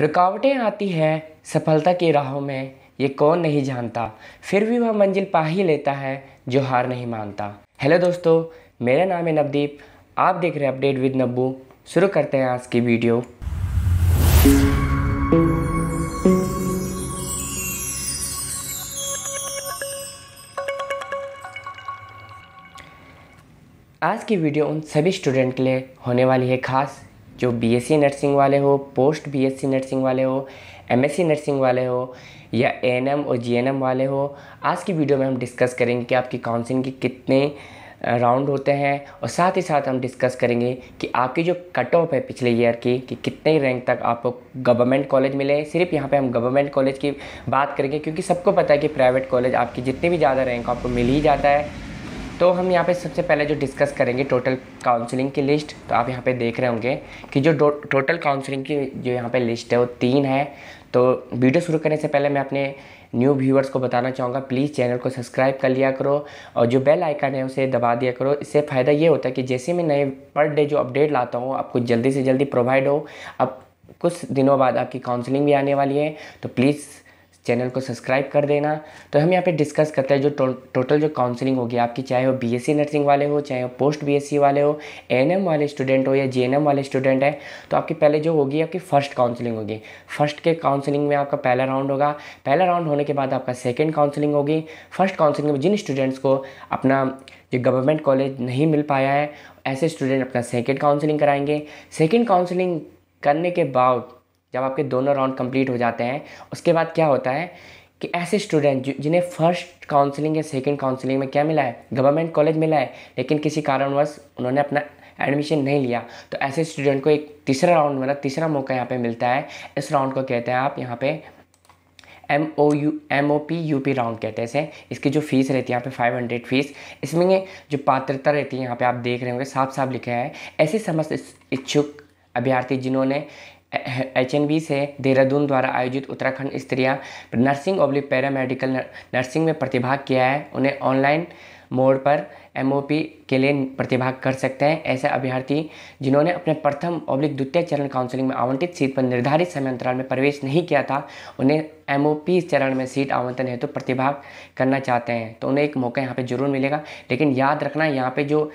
रुकावटें आती हैं सफलता की राहों में ये कौन नहीं जानता फिर भी वह मंजिल पा ही लेता है जो हार नहीं मानता हेलो दोस्तों मेरा नाम है नवदीप आप देख रहे हैं अपडेट विद नब्बू शुरू करते हैं आज की वीडियो आज की वीडियो उन सभी स्टूडेंट के लिए होने वाली है खास जो बीएससी नर्सिंग वाले हो पोस्ट बीएससी नर्सिंग वाले हो एमएससी नर्सिंग वाले हो या एएनएम और जीएनएम वाले हो आज की वीडियो में हम डिस्कस करेंगे कि आपकी काउंसलिंग के कितने राउंड होते हैं और साथ ही साथ हम डिस्कस करेंगे कि आपकी जो कट ऑफ है पिछले ईयर की कि कितने रैंक तक आपको गवर्नमेंट कॉलेज मिले सिर्फ यहाँ पे हम गवर्नमेंट कॉलेज की बात करेंगे क्योंकि सबको पता है कि प्राइवेट कॉलेज आपकी जितने भी ज़्यादा रैंक आपको मिल ही जाता है तो हम यहाँ पे सबसे पहले जो डिस्कस करेंगे टोटल काउंसलिंग की लिस्ट तो आप यहाँ पे देख रहे होंगे कि जो टोटल काउंसलिंग की जो यहाँ पे लिस्ट है वो तीन है तो वीडियो शुरू करने से पहले मैं अपने न्यू व्यूअर्स को बताना चाहूँगा प्लीज़ चैनल को सब्सक्राइब कर लिया करो और जो बेल आइकन है उसे दबा दिया करो इससे फ़ायदा ये होता है कि जैसे मैं नए पर डे जो अपडेट लाता हूँ आपको जल्दी से जल्दी प्रोवाइड हो अब कुछ दिनों बाद आपकी काउंसलिंग भी आने वाली है तो प्लीज़ चैनल को सब्सक्राइब कर देना तो हम यहाँ पे डिस्कस करते हैं जो टो, टोटल जो काउंसलिंग होगी आपकी चाहे वो बीएससी नर्सिंग वाले हो चाहे वो पोस्ट बीएससी वाले हो एम वाले स्टूडेंट हो या एम वाले स्टूडेंट है तो आपकी पहले जो होगी आपकी फर्स्ट काउंसलिंग होगी फर्स्ट के काउंसलिंग में आपका पहला राउंड होगा पहला राउंड होने के बाद आपका सेकेंड काउंसलिंग होगी फर्स्ट काउंसलिंग में जिन स्टूडेंट्स को अपना जो गवर्नमेंट कॉलेज नहीं मिल पाया है ऐसे स्टूडेंट अपना सेकेंड काउंसलिंग कराएंगे सेकेंड काउंसलिंग करने के बाद जब आपके दोनों राउंड कंप्लीट हो जाते हैं उसके बाद क्या होता है कि ऐसे स्टूडेंट जिन्हें फर्स्ट काउंसलिंग या सेकंड काउंसलिंग में क्या मिला है गवर्नमेंट कॉलेज मिला है लेकिन किसी कारणवश उन्होंने अपना एडमिशन नहीं लिया तो ऐसे स्टूडेंट को एक तीसरा राउंड मतलब तीसरा मौका यहाँ पर मिलता है इस राउंड को कहते हैं आप यहाँ पर M O U M O P U P round कहते हैं इसे इसकी जो फीस रहती है यहाँ पे फाइव हंड्रेड फीस इसमें जो पात्रता रहती है यहाँ पे आप देख रहे होंगे साफ साफ लिखा है ऐसे समस्त इच्छुक अभ्यर्थी जिन्होंने एच एन बी से देहरादून द्वारा आयोजित उत्तराखंड स्तरीय नर्सिंग ओब्लिक पैरामेडिकल नर्सिंग में प्रतिभाग किया है उन्हें ऑनलाइन मोड पर एमओपी के लिए प्रतिभाग कर सकते हैं ऐसे अभ्यर्थी जिन्होंने अपने प्रथम ऑब्लिक द्वितीय चरण काउंसलिंग में आवंटित सीट पर निर्धारित समय अंतराल में प्रवेश नहीं किया था उन्हें एम ओ पी चरण में सीट आवंटन हेतु तो प्रतिभाग करना चाहते हैं तो उन्हें एक मौका यहाँ पर ज़रूर मिलेगा लेकिन याद रखना यहाँ पर जो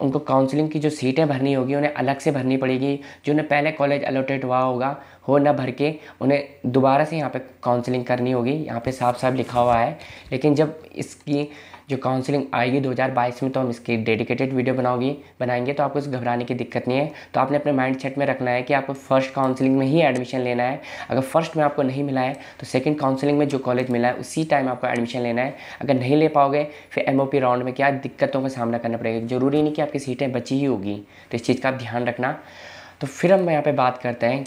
उनको काउंसलिंग की जो सीटें भरनी होगी उन्हें अलग से भरनी पड़ेगी जो उन्हें पहले कॉलेज अलोटेड हुआ होगा हो ना भर के उन्हें दोबारा से यहाँ पे काउंसलिंग करनी होगी यहाँ पे साफ साफ लिखा हुआ है लेकिन जब इसकी जो काउंसलिंग आएगी 2022 में तो हम इसकी डेडिकेटेड वीडियो बनाओगी बनाएंगे तो आपको इस घबराने की दिक्कत नहीं है तो आपने अपने माइंड सेट में रखना है कि आपको फर्स्ट काउंसलिंग में ही एडमिशन लेना है अगर फर्स्ट में आपको नहीं मिला है तो सेकेंड काउंसलिंग में जो कॉलेज मिला है उसी टाइम आपको एडमिशन लेना है अगर नहीं ले पाओगे फिर एम राउंड में क्या दिक्कतों का सामना करना पड़ेगा ज़रूरी नहीं कि आपकी सीटें बची ही होगी तो इस चीज़ का आप ध्यान रखना तो फिर हम यहाँ पे बात करते हैं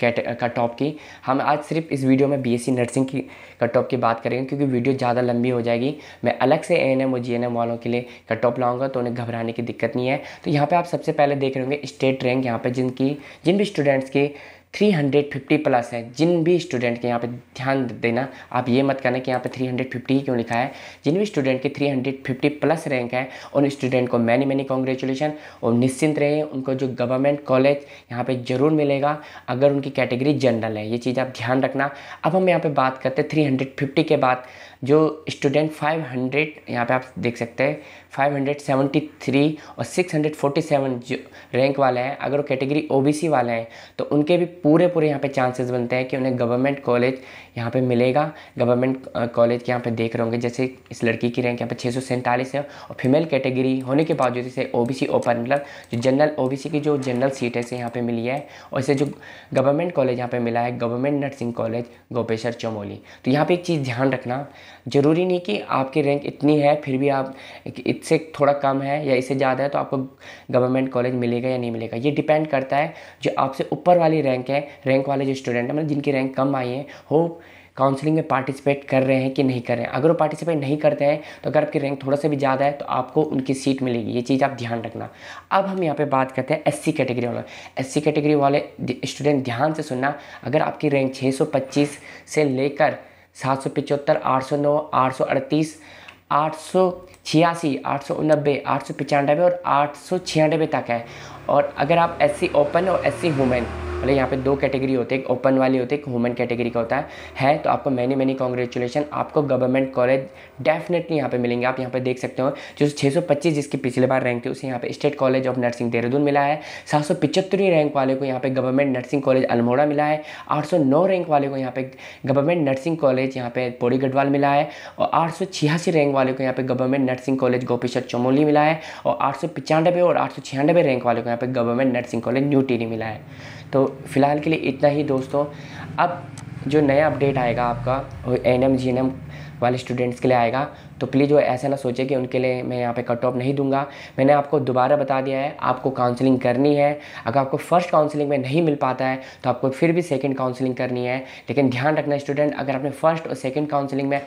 कैट कट ऑफ की हम आज सिर्फ इस वीडियो में बीएससी नर्सिंग की कट ऑफ की बात करेंगे क्योंकि वीडियो ज़्यादा लंबी हो जाएगी मैं अलग से एन एम और जी वालों के लिए कट ऑफ लाऊंगा तो उन्हें घबराने की दिक्कत नहीं है तो यहाँ पे आप सबसे पहले देख रहे होंगे स्टेट रैंक यहाँ पे जिनकी जिन भी स्टूडेंट्स की 350 प्लस है जिन भी स्टूडेंट के यहाँ पे ध्यान देना आप ये मत करना कि यहाँ पे 350 ही क्यों लिखा है जिन भी स्टूडेंट के 350 प्लस रैंक है उन स्टूडेंट को मैनी मैनी कॉन्ग्रेचुलेशन और निश्चिंत रहें उनको जो गवर्नमेंट कॉलेज यहाँ पे ज़रूर मिलेगा अगर उनकी कैटेगरी जनरल है ये चीज़ आप ध्यान रखना अब हम यहाँ पर बात करते हैं थ्री के बाद जो स्टूडेंट 500 यहाँ पे आप देख सकते हैं 573 और 647 जो रैंक वाले हैं अगर वो कैटेगरी ओबीसी वाले हैं तो उनके भी पूरे पूरे यहाँ पे चांसेस बनते हैं कि उन्हें गवर्नमेंट कॉलेज यहाँ पे मिलेगा गवर्नमेंट कॉलेज के यहाँ पे देख रहे होंगे जैसे इस लड़की की रैंक यहाँ पे छः है और फीमेल कैटेगरी होने के बावजूद इसे ओ ओपन मतलब जो जनरल ओ की जो जनरल सीट है इसे यहाँ पर मिली है और इसे जो गवर्नमेंट कॉलेज यहाँ पर मिला है government nursing college Gopeshwar Chamoli तो यहाँ पर एक चीज़ ध्यान रखना ज़रूरी नहीं कि आपकी रैंक इतनी है फिर भी आप इससे थोड़ा कम है या इससे ज़्यादा है तो आपको गवर्नमेंट कॉलेज मिलेगा या नहीं मिलेगा ये डिपेंड करता है जो आपसे ऊपर वाली रैंक है रैंक वाले जो स्टूडेंट हैं मतलब जिनकी रैंक कम आई है हो काउंसलिंग में पार्टिसिपेट कर रहे हैं कि नहीं कर रहे हैं अगर वो पार्टिसिपेट नहीं करते हैं तो अगर आपकी रैंक थोड़ा सा भी ज़्यादा है तो आपको उनकी सीट मिलेगी ये चीज़ आप ध्यान रखना अब हम यहाँ पे बात करते हैं एससी कैटेगरी वाले एससी कैटेगरी वाले स्टूडेंट ध्यान से सुनना अगर आपकी रैंक 625 से लेकर सात सौ पिचहत्तर आठ सौ नौ आठ सौ अड़तीस आठ सौ छियासी आठ सौ उनबे आठ सौ पचानबे और आठ सौ छियानवे तक है और अगर आप एस सी ओपन और एस सी वुमेन मतलब यहाँ पे दो कैटेगरी होते हैं एक ओपन वाली होती है एक वुमेन कैटेगरी का होता है है तो आपको मैनी मैनी कॉन्ग्रेचुलेशन आपको गवर्नमेंट कॉलेज डेफिनेटली यहाँ पे मिलेंगे आप यहाँ पे देख सकते हो जो 625 जिसकी पिछले बार रैंक थी उसे यहाँ पे state college of nursing Dehradun मिला है सात सौ रैंक वाले को यहाँ पे गवर्नमेंट नर्सिंग कॉलेज अल्मोड़ा मिला है नौ रैंक वाले को यहाँ पे गवर्नमेंट नर्सिंग कॉलेज यहाँ पे पौड़ी गढ़वाल मिला है और आठ रैंक वाले को यहाँ पे government nursing college Gopeshwar Chamoli मिला है और आठ और आठ रैंक वाले को यहाँ पे गवर्नमेंट नर्सिंग कॉलेज न्यू टी मिला है तो फ़िलहाल के लिए इतना ही दोस्तों अब जो नया अपडेट आएगा आपका वो N M G N M वाले स्टूडेंट्स के लिए आएगा तो प्लीज़ वो ऐसा ना सोचे कि उनके लिए मैं यहाँ पे कट ऑफ नहीं दूंगा मैंने आपको दोबारा बता दिया है आपको काउंसलिंग करनी है अगर आपको फर्स्ट काउंसलिंग में नहीं मिल पाता है तो आपको फिर भी सेकेंड काउंसलिंग करनी है लेकिन ध्यान रखना स्टूडेंट अगर आपने फर्स्ट और सेकेंड काउंसलिंग में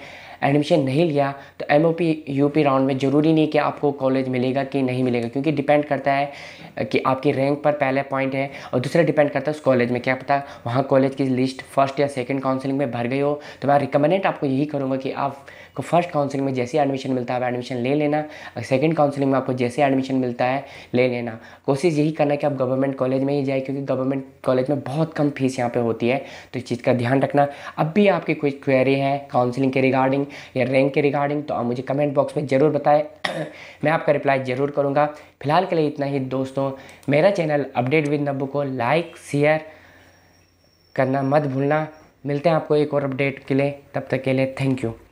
एडमिशन नहीं लिया तो M O P U P round में ज़रूरी नहीं कि आपको कॉलेज मिलेगा कि नहीं मिलेगा क्योंकि डिपेंड करता है कि आपकी रैंक पर पहला पॉइंट है और दूसरा डिपेंड करता है उस कॉलेज में क्या पता वहाँ कॉलेज की लिस्ट फर्स्ट या सेकेंड काउंसलिंग में भर गई हो तो मैं रिकमेंडेड आपको यही करूँगा कि आपको फर्स्ट काउंसलिंग में जैसे एडमिशन मिलता है आप एडमिशन ले लेना सेकेंड काउंसलिंग में आपको जैसे एडमिशन मिलता है ले लेना कोशिश यही करना कि आप गवर्नमेंट कॉलेज में ही जाए क्योंकि गवर्नमेंट कॉलेज में बहुत कम फीस यहाँ पर होती है तो इस चीज़ का ध्यान रखना अब भी आपकी कोई क्वेरी है काउंसिलिंग के रिगार्डिंग या रैंक के रिगार्डिंग तो आप मुझे कमेंट बॉक्स में ज़रूर बताएं मैं आपका रिप्लाई ज़रूर करूँगा फिलहाल के लिए इतना ही दोस्तों मेरा चैनल अपडेट विद नब्बू को लाइक शेयर करना मत भूलना मिलते हैं आपको एक और अपडेट के लिए तब तक के लिए थैंक यू